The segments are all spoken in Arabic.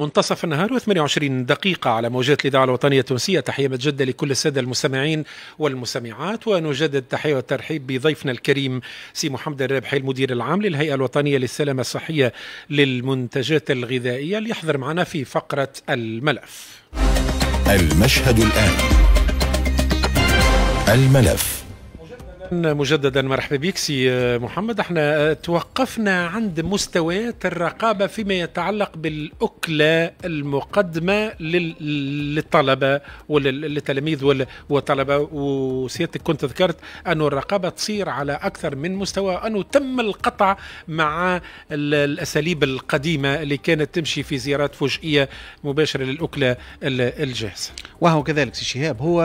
منتصف النهار و28 دقيقة على موجات الإذاعة الوطنية التونسية تحية مجدة لكل السادة المستمعين والمستمعات ونجدد تحية والترحيب بضيفنا الكريم سي محمد الرابحي المدير العام للهيئة الوطنية للسلامة الصحية للمنتجات الغذائية ليحضر معنا في فقرة الملف المشهد الآن الملف مجددا مرحبا بك سي آه، محمد احنا آه، توقفنا عند مستويات الرقابه فيما يتعلق بالاكله المقدمه للطلبه وللتلاميذ والطلبه وسيادتك كنت ذكرت انه الرقابه تصير على اكثر من مستوى انه تم القطع مع الاساليب القديمه اللي كانت تمشي في زيارات فجئيه مباشره للاكله الجاهزه وهو كذلك سي شهاب هو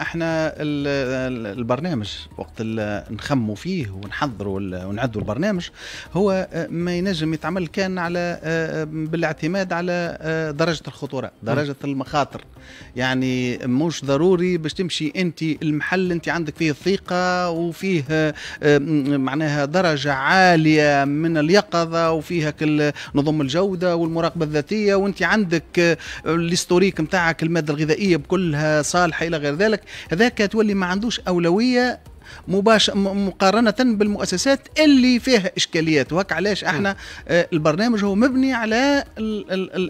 احنا البرنامج وقت اللي نخموا فيه ونحضروا ونعدوا البرنامج هو آه، ما ينجم يتعمل كان على آه، آه، بالاعتماد على درجه الخطوره درجه المخاطر يعني مش ضروري باش تمشي انت المحل انت عندك فيه الثقه وفيه معناها درجه عاليه من اليقظه وفيها كل نظم الجوده والمراقبه الذاتيه وانت عندك الاستوريك نتاعك الماده الغذائيه بكلها صالحه الى غير ذلك هذاك تولي ما عندوش اولويه مباشر مقارنه بالمؤسسات اللي فيها اشكاليات وهك علاش احنا آه، البرنامج هو مبني على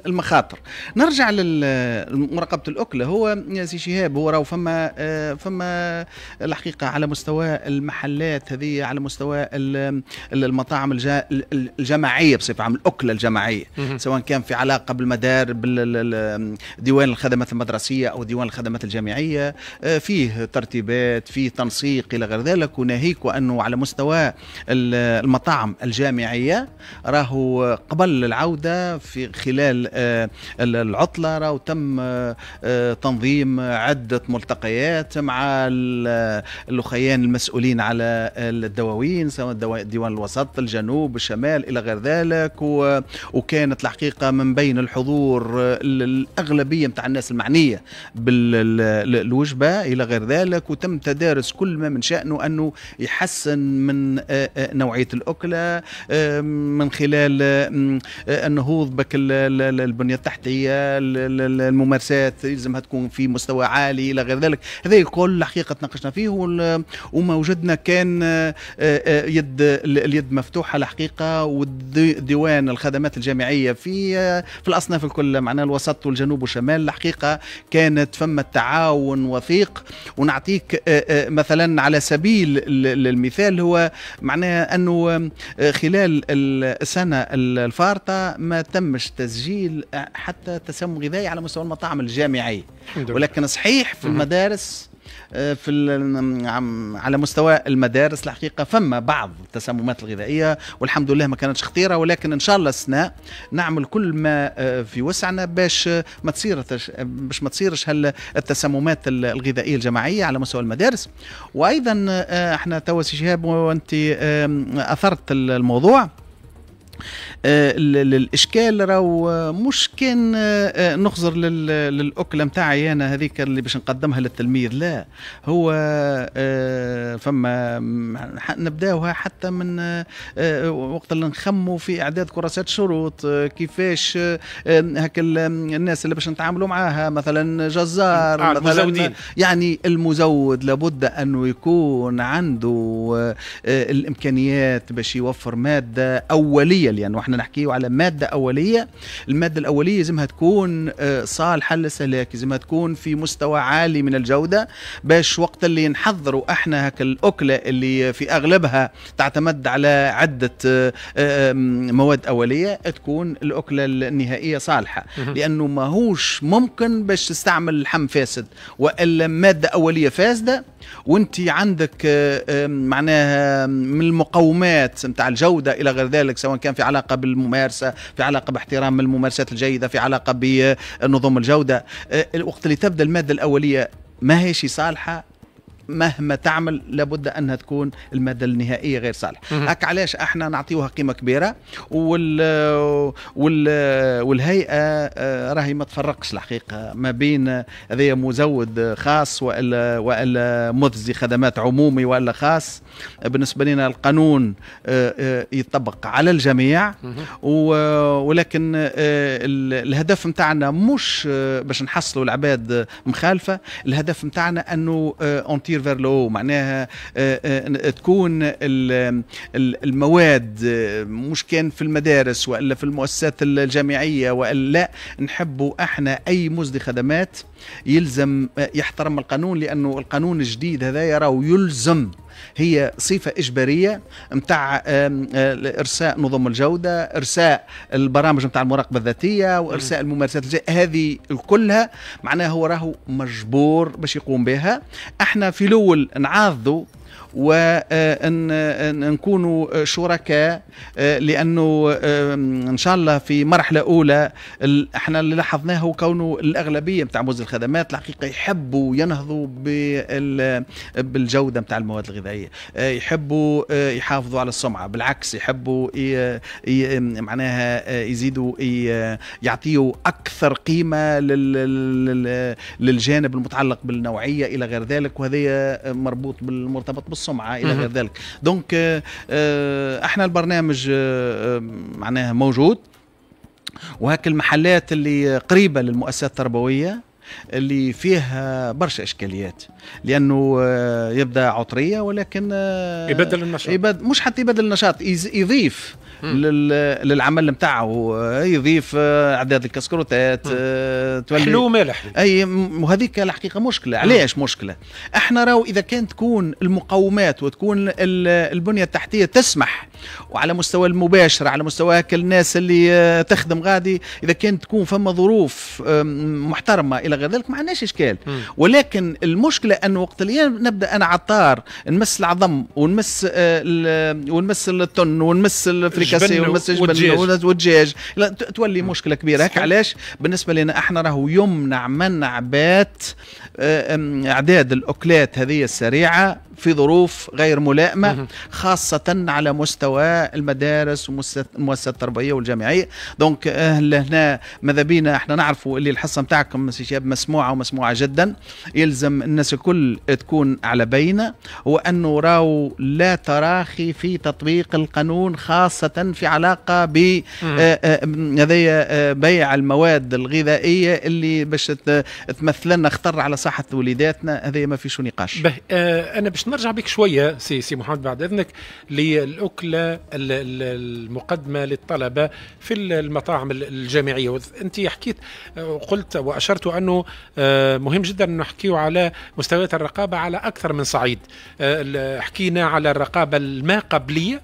المخاطر نرجع لمراقبه الاكله هو سي شهاب هو راه فما آه، فما الحقيقه على مستوى المحلات هذه على مستوى المطاعم الجماعيه بصفه عامه الاكله الجماعيه سواء كان في علاقه بالمدار ديوان الخدمات المدرسيه او ديوان الخدمات الجامعيه آه، فيه ترتيبات فيه تنسيق الى غير ذلك وناهيك انه على مستوى المطاعم الجامعيه راهو قبل العوده في خلال آه، العطله راهو تم آه، تنظيم عده ملتقيات مع الاخيان المسؤولين على الدواوين سواء ديوان الوسط الجنوب الشمال الى غير ذلك وكانت الحقيقه من بين الحضور الاغلبيه نتاع الناس المعنيه بالوجبه الى غير ذلك وتم تدارس كل ما من شاء شأنه أنه يحسن من آه، آه، نوعية الأكلة من خلال النهوض آه، بك البنية التحتية الممارسات يلزمها تكون في مستوى عالي إلى غير ذلك هذا كل الحقيقه تناقشنا فيه وما وجدنا كان يد اليد مفتوحة الحقيقة والديوان الخدمات الجامعية في في الأصناف الكل معناها الوسط والجنوب والشمال الحقيقة كانت فما التعاون وثيق ونعطيك مثلا على سبيل المثال هو معناه أنه آه، خلال السنة الفارطة ما تمش تسجيل آه، حتى تسمم غذائي على مستوى المطاعم الجامعي ولكن صحيح في المدارس آه، في على مستوى المدارس الحقيقه فما بعض التسممات الغذائيه والحمد لله ما كانتش خطيره ولكن ان شاء الله السناء نعمل كل ما آه، في وسعنا باش آه، ما تصيرش باش ما تصيرش التسممات الغذائيه الجماعيه على مستوى المدارس وايضا احنا توا شهاب وانت اثرت الموضوع الاشكال آه، راهو مش كان آه، آه، نخزر للاكله نتاعي انا هذيك اللي باش نقدمها للتلميذ لا هو فما نبداوها حتى من وقت اللي نخموا في اعداد كراسات شروط كيفاش هكا الناس اللي باش نتعاملوا معاها مثلا جزار آه مثلا المزودين. يعني المزود لابد انه يكون عنده الامكانيات باش يوفر ماده اوليه لانه يعني واحنا نحكيه على ماده اوليه الماده الاوليه لازمها تكون آه، صالحه للسلاك لازمها تكون في مستوى عالي من الجوده باش وقت اللي نحضروا احنا هك الاكله اللي في اغلبها تعتمد على عده آه، مواد اوليه تكون الاكله النهائيه صالحه لانه ماهوش ممكن باش تستعمل لحم فاسد والا ماده اوليه فاسده وانت عندك آه، معناها من المقومات نتاع الجوده الى غير ذلك سواء كان في علاقه بالممارسه في علاقه باحترام الممارسات الجيده في علاقه بنظم الجوده آه، الوقت اللي تبدا الماده الاوليه ما هيش صالحه مهما تعمل لابد انها تكون الماده النهائيه غير صالحه هك علاش احنا نعطيوها قيمه كبيره وال وال والهيئه آه، راهي ما تفرقش الحقيقه ما بين هذا مزود خاص والا والا مذزي خدمات عمومي والا خاص بالنسبه لنا القانون آه، آه، يطبق على الجميع ولكن الهدف نتاعنا مش باش نحصلوا العباد مخالفه الهدف نتاعنا انه فير لو معناها آه، آه، تكون المواد آه، مش كان في المدارس والا في المؤسسات الجامعيه والا نحبوا احنا اي مزدي خدمات يلزم يحترم القانون لانه القانون الجديد هذا يراه يلزم هي صفة إجبارية متاع آه، إرساء نظم الجودة إرساء البرامج متاع المراقبة الذاتية وإرساء الممارسات هذه كلها معناها هو راهو مجبور باش يقوم بها احنا في الأول نعاضوا وان نكونوا شركاء لانه ان شاء الله في مرحله اولى احنا اللي لاحظناه هو كونه الاغلبيه نتاع موز الخدمات الحقيقه يحبوا ينهضوا بالجوده نتاع المواد الغذائيه يحبوا آه، يحافظوا على السمعه بالعكس يحبوا معناها آه، يزيدوا يعطيوا اكثر قيمه للجانب المتعلق بالنوعيه الى غير ذلك وهذا آه، مربوط بالمرتبط بالسمعه السمعه الى غير ذلك دونك آه، آه، احنا البرنامج آه، معناها موجود وهك المحلات اللي قريبه للمؤسسات التربويه اللي فيها برشا اشكاليات لانه يبدا عطريه ولكن يبدل النشاط يبدل مش حتى يبدل النشاط يضيف للعمل نتاعو يضيف اعداد آه، الكسكروتات آه، تولي حلو مالح اي وهذيك الحقيقه مشكله علاش مشكله احنا راو اذا كان تكون المقومات وتكون البنيه التحتيه تسمح وعلى مستوى المباشر على مستوى الناس اللي آه، تخدم غادي اذا كانت تكون فما ظروف محترمه الى غير ذلك ما عندناش اشكال ولكن المشكله ان وقت اللي نبدا انا عطار نمس العظم ونمس ونمس التن ونمس الفريق الافريكاسي والمسج بالنونز والدجاج لا تولي مشكله كبيره هكا علاش بالنسبه لنا احنا راهو يمنع منع بات آه، اعداد الاكلات هذه السريعه في ظروف غير ملائمه خاصه على مستوى المدارس والمؤسسات التربويه والجامعيه دونك هنا ماذا بينا احنا نعرفوا اللي الحصه نتاعكم شباب مسموعه ومسموعه جدا يلزم الناس الكل تكون على بينه وانه راو لا تراخي في تطبيق القانون خاصه في علاقه ب آه، آه، هذايا آه، بيع المواد الغذائيه اللي باش تمثلنا خطر على صحه وليداتنا هذا ما فيش نقاش. انا باش نرجع بك شويه سي سي محمد بعد اذنك للاكله المقدمه للطلبه في المطاعم الجامعيه انت حكيت آه، قلت واشرت انه آه، مهم جدا انه نحكيو على مستويات الرقابه على اكثر من صعيد آه، حكينا على الرقابه الما قبليه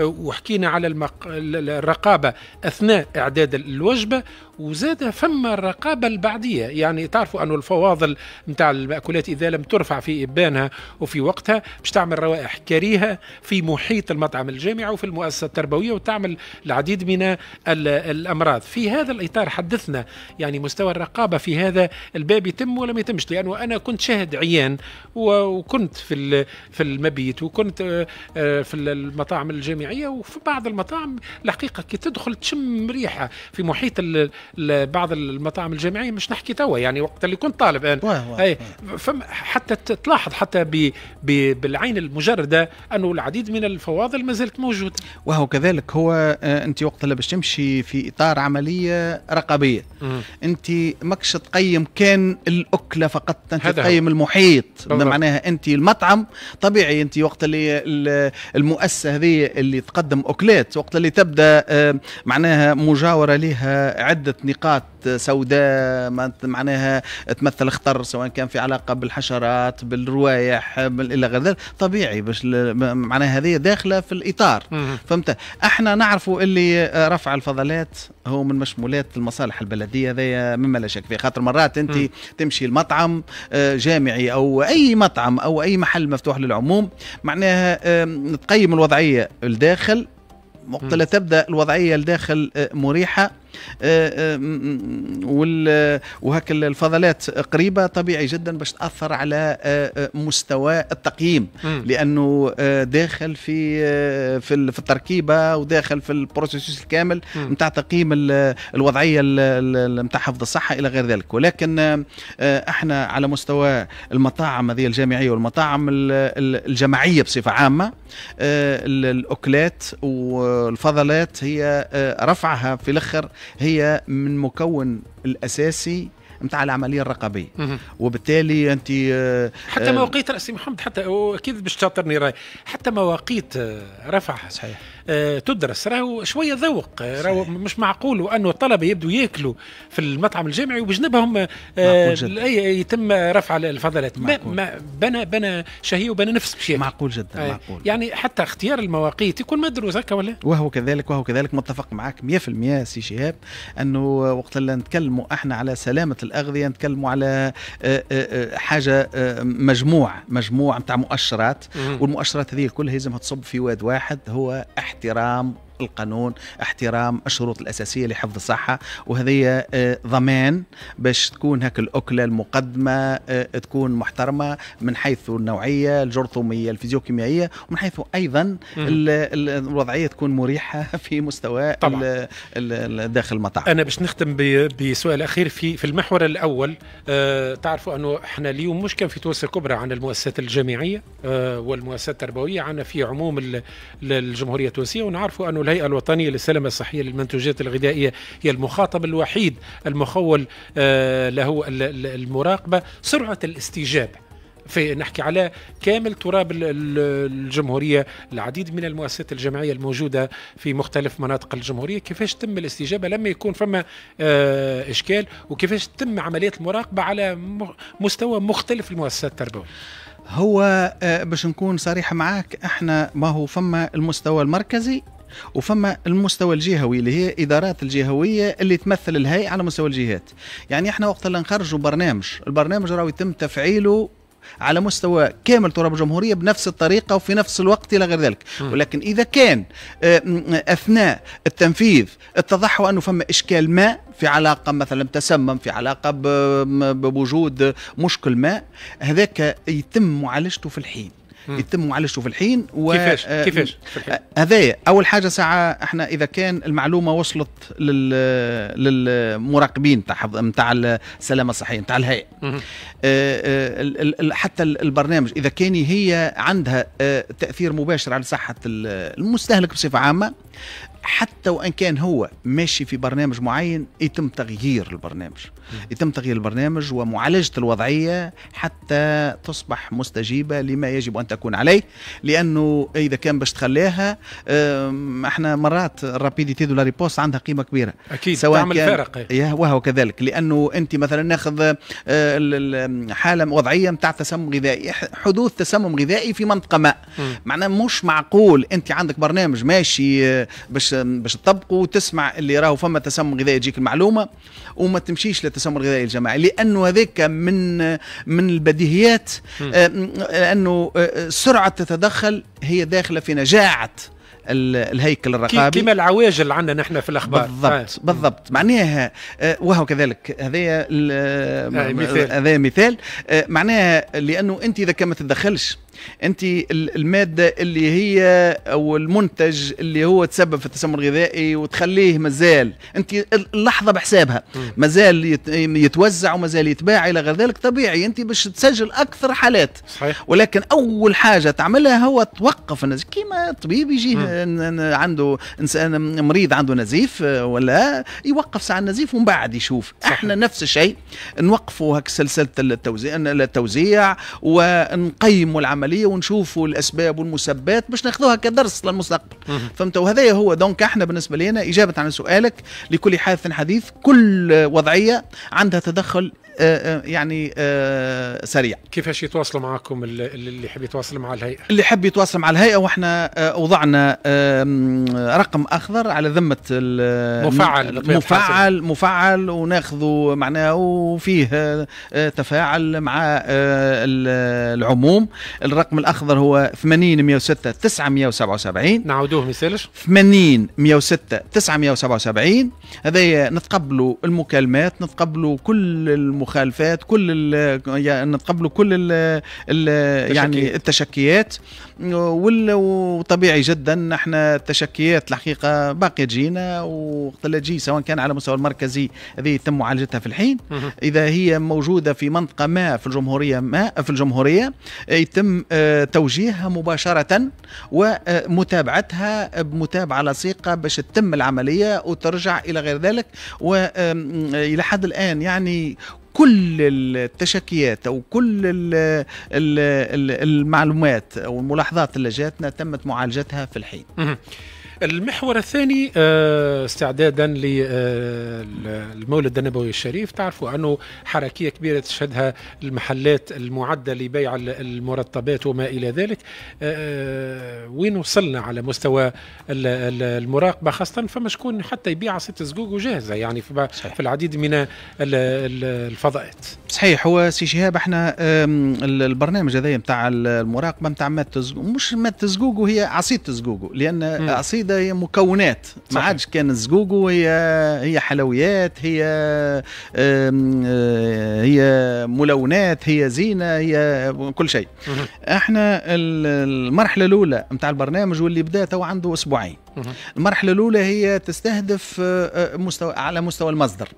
وحكينا على المق... الرقابه اثناء اعداد الوجبه وزاد فما الرقابة البعدية يعني تعرفوا أن الفواضل نتاع المأكولات إذا لم ترفع في إبانها وفي وقتها باش تعمل روائح كريهة في محيط المطعم الجامعي وفي المؤسسة التربوية وتعمل العديد من الأمراض في هذا الإطار حدثنا يعني مستوى الرقابة في هذا الباب يتم ولا ما يتمش لأنه أنا كنت شاهد عيان وكنت في في المبيت وكنت آه، آه، في المطاعم الجامعية وفي بعض المطاعم الحقيقة كي تدخل تشم ريحة في محيط بعض المطاعم الجامعيه مش نحكي توا يعني وقت اللي كنت طالب انا واه واه حتى تلاحظ حتى بي بي بالعين المجرده انه العديد من الفواضل ما زالت موجوده وهو كذلك هو آه، انت وقت اللي باش تمشي في اطار عمليه رقابيه انت ماكش تقيم كان الاكله فقط انت تقيم المحيط معناها انت المطعم طبيعي انت وقت اللي المؤسسه هذه اللي تقدم اكلات وقت اللي تبدا آه، معناها مجاوره لها عده عدة نقاط سوداء معناها تمثل خطر سواء كان في علاقة بالحشرات بالروايح إلى غير ذلك طبيعي باش معناها هذه داخلة في الإطار فهمت احنا نعرفوا اللي رفع الفضلات هو من مشمولات المصالح البلدية هذايا مما لا شك فيه خاطر مرات أنت تمشي المطعم آه، جامعي أو أي مطعم أو أي محل مفتوح للعموم معناها آه، تقيم الوضعية الداخل وقت تبدا الوضعيه الداخل آه، مريحه آه، آه، وهك الفضلات قريبه طبيعي جدا باش تاثر على آه، مستوى التقييم لانه داخل في في التركيبه وداخل في البروسيس الكامل نتاع تقييم الوضعيه نتاع حفظ الصحه الى غير ذلك ولكن احنا على مستوى المطاعم هذه الجامعيه والمطاعم الجماعيه بصفه عامه الاكلات والفضلات هي رفعها في الاخر هي من مكون الاساسي نتاع العمليه الرقابيه وبالتالي انت آه، حتى آه، مواقيت راسي محمد حتى اكيد باش تشاطرني راي حتى مواقيت آه، رفع صحيح آه، تدرس راهو شويه ذوق آه، راهو مش معقول وانه الطلبه يبدو ياكلوا في المطعم الجامعي وبجنبهم آه، يتم رفع الفضلات ما بنى بنى شهيه وبنى نفس بشيء معقول جدا آه معقول يعني حتى اختيار المواقيت يكون مدروس هكا ولا وهو كذلك وهو كذلك متفق معك 100% سي شهاب انه وقت اللي نتكلموا احنا على سلامه الاغذيه نتكلموا على حاجه مجموع مجموع نتاع مؤشرات والمؤشرات هذه كلها لازم تصب في واد واحد هو احنا احترام القانون احترام الشروط الأساسية لحفظ الصحة وهذه آه، ضمان باش تكون هك الأكلة المقدمة آه، تكون محترمة من حيث النوعية الجرثومية الفيزيوكيميائية ومن حيث أيضا الوضعية تكون مريحة في مستوى داخل المطاعم أنا باش نختم بسؤال أخير في في المحور الأول أه تعرفوا أنه احنا اليوم مش كان في تونس الكبرى عن المؤسسات الجامعية أه والمؤسسات التربوية عنا في عموم الجمهورية التونسية ونعرفوا أنه الهيئة الوطنية للسلامة الصحية للمنتوجات الغذائية هي المخاطب الوحيد المخول آه، له المراقبة سرعة الاستجابة في نحكي على كامل تراب الجمهوريه العديد من المؤسسات الجامعيه الموجوده في مختلف مناطق الجمهوريه كيفاش تم الاستجابه لما يكون فما آه، اشكال وكيفاش تم عمليه المراقبه على مستوى مختلف المؤسسات التربويه هو آه، باش نكون صريح معاك احنا ما هو فما المستوى المركزي وفما المستوى الجهوي اللي هي ادارات الجهويه اللي تمثل الهيئه على مستوى الجهات يعني احنا وقت اللي نخرجوا برنامج البرنامج راهو يتم تفعيله على مستوى كامل تراب الجمهورية بنفس الطريقة وفي نفس الوقت إلى غير ذلك ولكن إذا كان آه، أثناء التنفيذ اتضحوا أنه فما إشكال ما في علاقة مثلا تسمم في علاقة بوجود مشكل ما هذاك يتم معالجته في الحين يتم معالجته في الحين و كيفاش آه، كيفاش آه، هذايا اول حاجه ساعه احنا اذا كان المعلومه وصلت لل للمراقبين نتاع السلامه الصحيه نتاع الهيئه آه، حتى البرنامج اذا كان هي عندها تاثير مباشر على صحه المستهلك بصفه عامه حتى وان كان هو ماشي في برنامج معين يتم تغيير البرنامج يتم تغيير البرنامج ومعالجه الوضعيه حتى تصبح مستجيبه لما يجب ان تكون عليه لانه اذا كان باش تخليها احنا مرات الرابيديتي دو لا ريبوست عندها قيمه كبيره اكيد سواء تعمل كان فارق وهو كذلك لانه انت مثلا ناخذ أه، حاله وضعيه نتاع تسمم غذائي حدوث تسمم غذائي في منطقه ما معناه مش معقول انت عندك برنامج ماشي أه، باش آه، باش تطبقوا وتسمع اللي راهو فما تسمم غذائي يجيك المعلومه وما تمشيش للتسمم الغذائي الجماعي لانه هذاك من من البديهيات لانه آه، آه، سرعه تتدخل هي داخله في نجاعه الهيكل الرقابي كما العواجل عندنا نحن في الاخبار بالضبط آه. بالضبط معناها وهو كذلك هذا هذا مثال معناها لانه انت اذا كان ما انت الماده اللي هي او المنتج اللي هو تسبب في التسمم الغذائي وتخليه مازال انت اللحظه بحسابها مازال يتوزع ومازال يتباع الى غير ذلك طبيعي انت باش تسجل اكثر حالات صحيح. ولكن اول حاجه تعملها هو توقف النزيف كيما الطبيب يجي عنده انسان مريض عنده نزيف آه، ولا يوقف ساعه النزيف ومن بعد يشوف صحيح. احنا نفس الشيء نوقفوا هك سلسله التوزيع التوزيع ونقيموا العمل العمليه ونشوفوا الاسباب والمسبات باش ناخذوها كدرس للمستقبل فهمت وهذا هو دونك احنا بالنسبه لنا اجابه عن سؤالك لكل حادث حديث كل وضعيه عندها تدخل آه، آه، يعني آه، سريع كيفاش يتواصلوا معكم اللي يحب يتواصل مع الهيئه اللي يحب يتواصل مع الهيئه واحنا وضعنا رقم اخضر على ذمه مفعل مفعل مفعل وناخذ معناه وفيه تفاعل مع العموم الرقم الاخضر هو 80 106 977 نعاودوه ما يسالش 80 106 977 هذايا نتقبلوا المكالمات نتقبلوا كل المكالمات المخالفات كل يعني نتقبلوا كل الـ الـ يعني التشكيات وطبيعي جدا احنا التشكيات الحقيقه باقيه تجينا وقت تجي سواء كان على مستوى المركزي هذه يتم معالجتها في الحين اذا هي موجوده في منطقه ما في الجمهوريه ما في الجمهوريه يتم آه، توجيهها مباشره ومتابعتها آه، بمتابعه لصيقه باش تتم العمليه وترجع الى غير ذلك والى حد الان يعني كل التشكيات او كل الـ الـ المعلومات او الملاحظات اللي جاتنا تمت معالجتها في الحين المحور الثاني آه، استعدادا للمولد آه، النبوي الشريف تعرفوا أنه حركية كبيرة تشهدها المحلات المعدة لبيع المرطبات وما إلى ذلك آه، وين وصلنا على مستوى المراقبة خاصة فما شكون حتى يبيع ست زقوق وجاهزة يعني في, العديد من الفضاءات صحيح هو سي شهاب احنا البرنامج هذا نتاع المراقبة نتاع مات مش مات تزقوق وهي عصيد تزقوق لأن عصيدة هي مكونات صحيح. ما عادش كان الزقوقو هي هي حلويات هي آه، هي ملونات هي زينه هي كل شيء احنا المرحله الاولى نتاع البرنامج واللي بدا تو عنده اسبوعين المرحله الاولى هي تستهدف آه، آه، مستوى على مستوى المصدر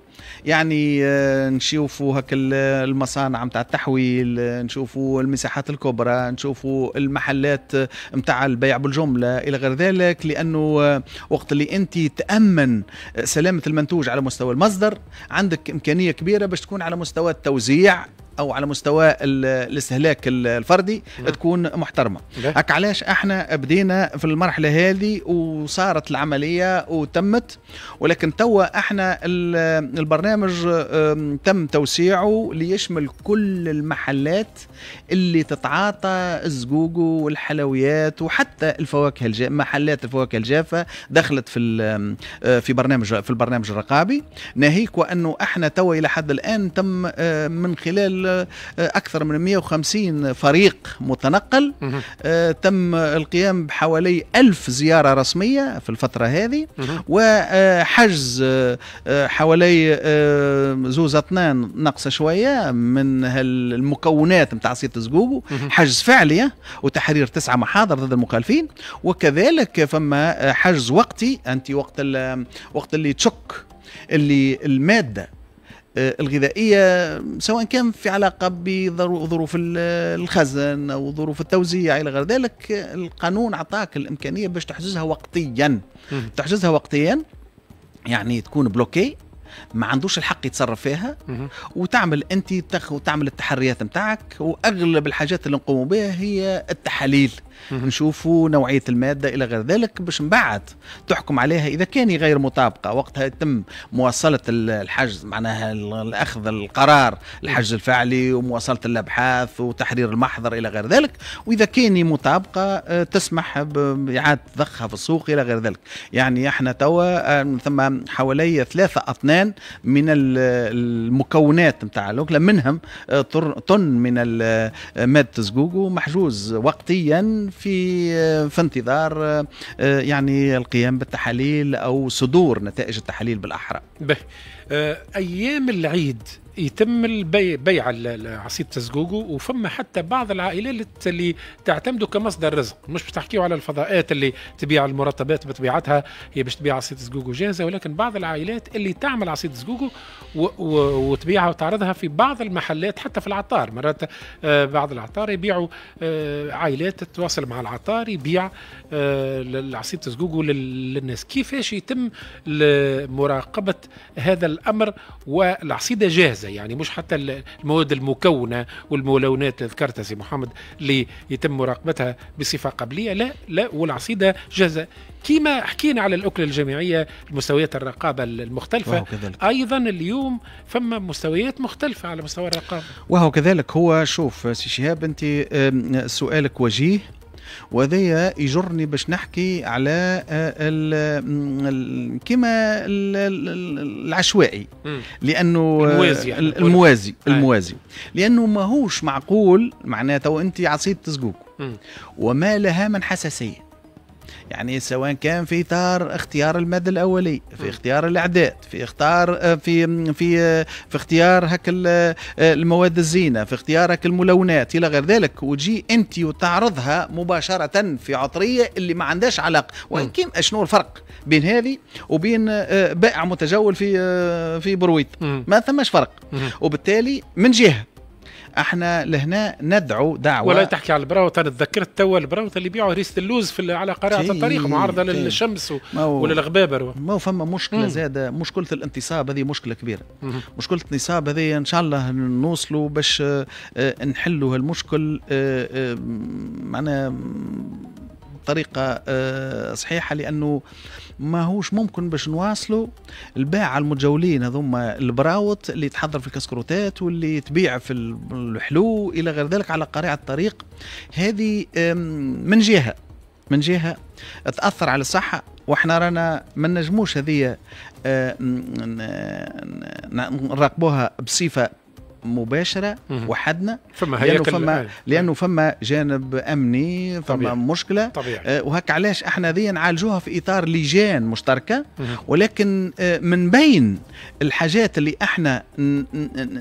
يعني آه، نشوفوا هك المصانع نتاع التحويل نشوفوا المساحات الكبرى نشوفوا المحلات نتاع البيع بالجملة إلى غير ذلك لأنه وقت اللي أنت تأمن سلامة المنتوج على مستوى المصدر عندك إمكانية كبيرة باش تكون على مستوى التوزيع او على مستوى الاستهلاك الفردي مم. نعم. تكون محترمه هك علاش احنا بدينا في المرحله هذه وصارت العمليه وتمت ولكن توا احنا البرنامج تم توسيعه ليشمل كل المحلات اللي تتعاطى الزجوج والحلويات وحتى الفواكه الجافة محلات الفواكه الجافه دخلت في في برنامج في البرنامج الرقابي ناهيك وانه احنا توا الى حد الان تم من خلال أكثر من 150 فريق متنقل آه، تم القيام بحوالي ألف زيارة رسمية في الفترة هذه وحجز آه، آه، حوالي زوز اثنان ناقصة شوية من المكونات نتاع سيت زقوقو حجز فعليه وتحرير تسعة محاضر ضد المخالفين وكذلك فما حجز وقتي أنت وقت وقت اللي تشك اللي الماده آه، الغذائية سواء كان في علاقة بظروف الخزن أو ظروف التوزيع إلى غير ذلك القانون أعطاك الإمكانية باش تحجزها وقتيا تحجزها وقتيا يعني تكون بلوكي ما عندوش الحق يتصرف فيها وتعمل انت تخ وتعمل التحريات نتاعك واغلب الحاجات اللي نقوموا بها هي التحاليل نشوفوا نوعيه الماده الى غير ذلك باش من بعد تحكم عليها اذا كان غير مطابقه وقتها يتم مواصله الحجز معناها الأخذ القرار الحجز الفعلي ومواصله الابحاث وتحرير المحضر الى غير ذلك واذا كان مطابقه آه، تسمح باعاده ضخها في السوق الى غير ذلك يعني احنا توا آه، ثم حوالي ثلاثه اطنان من المكونات نتاع منهم آه، طن من ماده الزجوج محجوز وقتيا في آه، في انتظار آه، آه، يعني القيام بالتحاليل او صدور نتائج التحاليل بالاحرى. آه، ايام العيد يتم البيع بيع عصير الزقوقو وفما حتى بعض العائلات اللي تعتمدوا كمصدر رزق مش باش على الفضاءات اللي تبيع المرطبات بطبيعتها هي باش تبيع عصير الزقوقو جاهزه ولكن بعض العائلات اللي تعمل عصير الزقوقو وتبيعها وتعرضها في بعض المحلات حتى في العطار مرات آه، بعض العطار يبيعوا آه، عائلات تتواصل مع العطار يبيع عصيدة الزقوقو للناس كيفاش يتم مراقبه هذا الامر والعصيده جاهزه يعني مش حتى المواد المكونه والملونات اللي ذكرتها سي محمد اللي يتم مراقبتها بصفه قبليه لا لا والعصيده جاهزه كما حكينا على الاكله الجامعية مستويات الرقابه المختلفه ايضا اليوم فما مستويات مختلفه على مستوى الرقابه وهو كذلك هو شوف سي شهاب انت سؤالك وجيه وذي يجرني باش نحكي على آه، كما العشوائي لانه الموازي يعني، آه، الموازي الموازي لانه ماهوش معقول معناته انت عصيت تسقوك وما لها من حساسيه يعني سواء كان في اطار اختيار المد الاولي في اختيار الاعداد في اختيار آه، في في آه، في اختيار هك آه، المواد الزينه في اختيار هك الملونات الى غير ذلك وتجي انت وتعرضها مباشره في عطريه اللي ما عندهاش علاقه ولكن شنو الفرق بين هذه وبين بائع متجول في في برويت ما ثماش فرق وبالتالي من جهه احنا لهنا ندعو دعوه ولا تحكي على البراوت انا تذكرت توا البراوت اللي بيعوا ريسه اللوز في على قارعه الطريق معارضه للشمس وللغبابر ما هو فما مشكله زاده مشكله الانتصاب هذه مشكله كبيره مم. مشكله الانتصاب هذه ان شاء الله نوصلوا باش آه، آه، نحلوا هالمشكل آه، معنا بطريقه آه، صحيحه لانه ماهوش ممكن باش نواصلوا الباعة المجولين هذوما البراوط اللي تحضر في الكسكروتات واللي تبيع في الحلو الى غير ذلك على قريعة الطريق هذه من جهه من جهه تاثر على الصحه واحنا رانا ما نجموش هذه آه، نراقبوها بصفه مباشره وحدنا فما لانه فما أيوة. لانه فما جانب امني فما طبيعي. مشكله طبيعي. آه، وهك علاش احنا ذي نعالجوها في اطار لجان مشتركه ولكن آه، من بين الحاجات اللي احنا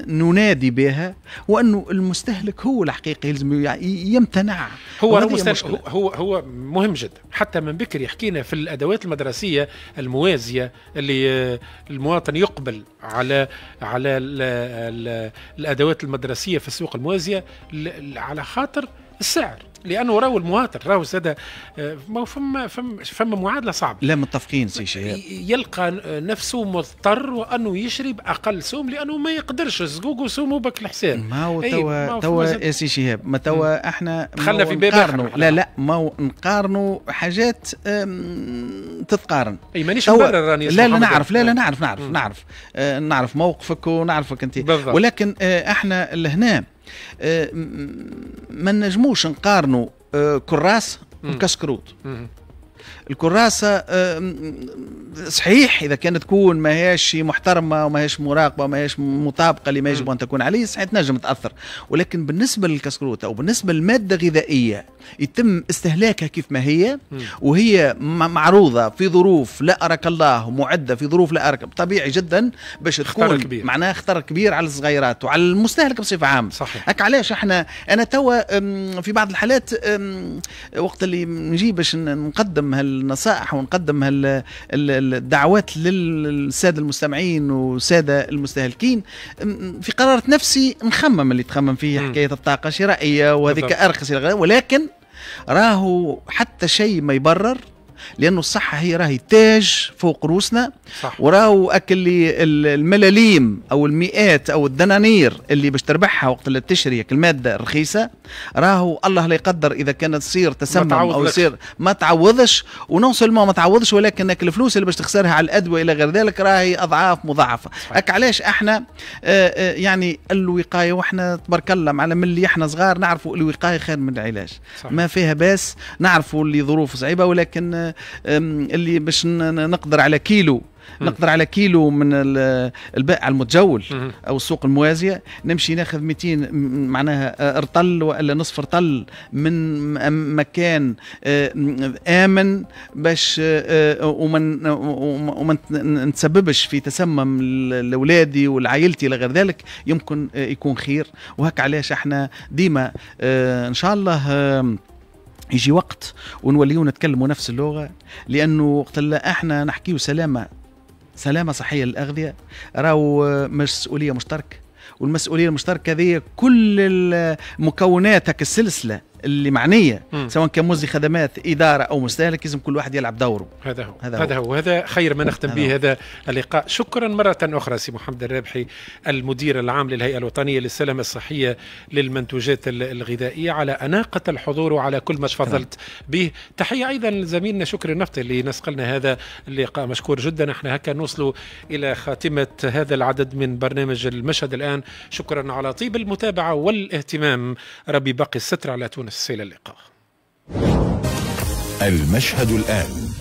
ننادي بها هو انه المستهلك هو الحقيقي يلزم يمتنع هو المستهلك هو هو مهم جدا حتى من بكر يحكينا في الادوات المدرسيه الموازيه اللي آه، المواطن يقبل على على الادوات المدرسيه في السوق الموازيه على خاطر السعر لانه راهو المواطن راهو زاد ما آه، فما فما فم معادله صعبه لا متفقين سي شهاب يلقى نفسه مضطر وانه يشري باقل سوم لانه ما يقدرش الزقوق وسومه بك الحساب ما هو أيوة، توا توا سي شهاب ما توا احنا دخلنا في باب آخر لا لا ما هو نقارنوا حاجات تتقارن اي مانيش مبرر راني لا لا نعرف لا لا نعرف نعرف نعرف آه، نعرف موقفك ونعرفك انت ولكن آه، احنا لهنا أه، ما نجموش نقارنوا أه، كراس بكسكروت الكراسه آه، صحيح اذا كانت تكون هيش محترمه هيش مراقبه هيش مطابقه لما يجب ان تكون عليه صحيح تنجم تاثر ولكن بالنسبه للكسكروت او بالنسبه للماده غذائية يتم استهلاكها كيف ما هي وهي معروضه في ظروف لا اراك الله معده في ظروف لا اراك طبيعي جدا باش تكون معناها خطر كبير على الصغيرات وعلى المستهلك بصفه عامه صحيح هك علاش احنا انا توا في بعض الحالات وقت اللي نجي باش نقدم هال النصائح ونقدم الدعوات للساده المستمعين وساده المستهلكين في قرارة نفسي نخمم اللي تخمم فيه حكايه الطاقه شرائيه وهذيك ارخص ولكن راهو حتى شيء ما يبرر لانه الصحه هي راهي تاج فوق روسنا صح. وراهو اكل الملاليم او المئات او الدنانير اللي باش تربحها وقت اللي تشري الماده الرخيصه راهو الله لا يقدر اذا كانت تصير تسمم او يصير ما تعوضش ونون سولمون ما تعوضش ولكن الفلوس اللي باش تخسرها على الادويه الى غير ذلك راهي اضعاف مضاعفه اك علاش احنا آه، آه، يعني الوقايه واحنا تبارك الله على ملي احنا صغار نعرفوا الوقايه خير من العلاج صح. ما فيها باس نعرفوا اللي ظروف صعيبه ولكن اللي باش نقدر على كيلو نقدر على كيلو من البائع المتجول او السوق الموازيه نمشي ناخذ 200 معناها رطل والا نصف رطل من مكان امن باش وما نتسببش في تسمم لاولادي ولعائلتي لغير ذلك يمكن يكون خير وهك علاش احنا ديما ان شاء الله يجي وقت ونوليو نتكلموا نفس اللغه لانه وقت اللي احنا نحكيو سلامه سلامه صحيه للاغذيه راهو مسؤوليه مشتركه والمسؤوليه المشتركه هذه كل مكوناتك السلسله اللي معنيه م. سواء كان مزي خدمات اداره او مستهلك لازم كل واحد يلعب دوره هذا هو هذا هو, هذا هو. هذا خير ما نختم به هذا اللقاء شكرا مره اخرى سي محمد الرابحي المدير العام للهيئه الوطنيه للسلامه الصحيه للمنتوجات الغذائيه على اناقه الحضور وعلى كل ما تفضلت به تحيه ايضا لزميلنا شكري النفطي اللي نسقلنا هذا اللقاء مشكور جدا احنا هكا نوصلوا الى خاتمه هذا العدد من برنامج المشهد الان شكرا على طيب المتابعه والاهتمام ربي باقي الستر على تونس بس إلى اللقاء المشهد الآن